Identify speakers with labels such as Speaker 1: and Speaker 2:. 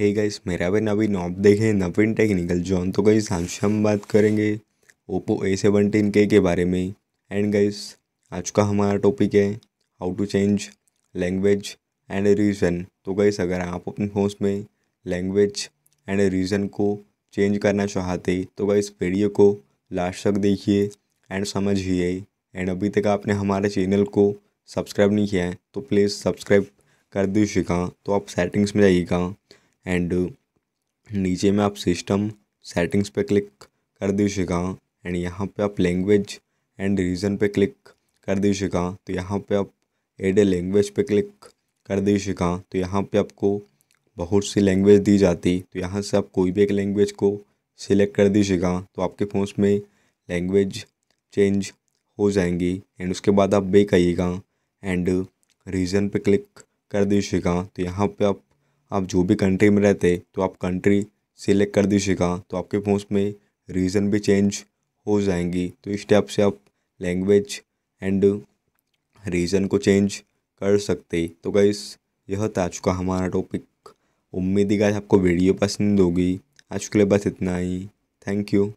Speaker 1: hey guys मेरा भी नवीन op देखें नवीन टेक्निकल जॉन तो गई आज हम बात करेंगे ओप्पो ए सेवनटीन के के बारे में एंड गाइस आज का हमारा टॉपिक है how to change language and region तो गाइस अगर आप अपने फोन में लैंग्वेज एंड रीजन को चेंज करना चाहते तो गाइस वीडियो को लास्ट तक देखिए एंड समझिए एंड अभी तक आपने हमारे चैनल को सब्सक्राइब नहीं किया है तो प्लीज़ सब्सक्राइब कर दीजिएगा तो आप सेटिंग्स में जाइएगा एंड नीचे में आप सिस्टम सेटिंग्स पे क्लिक कर दीजिएगा एंड यहाँ पे आप लैंग्वेज एंड रीजन पे क्लिक कर दीजिएगा तो यहाँ पे आप एड ए लैंग्वेज पे क्लिक कर दीजिएगा तो यहाँ पे आपको बहुत सी लैंग्वेज दी जाती तो यहाँ से आप कोई भी एक लैंग्वेज को सिलेक्ट कर दीजिएगा तो आपके फ़ोन में लैंग्वेज चेंज हो जाएंगी एंड उसके बाद आप बे कहिएगा एंड रीजन पे क्लिक कर दीजिएगा तो यहाँ पे आप आप जो भी कंट्री में रहते तो आप कंट्री सिलेक्ट कर दीजिएगा तो आपके फोन में रीज़न भी चेंज हो जाएंगी तो इस टाइप से आप लैंग्वेज एंड रीज़न को चेंज कर सकते तो गई यह था आज का हमारा टॉपिक उम्मीद ही गाइस आपको वीडियो पसंद होगी आज के लिए बस इतना ही थैंक यू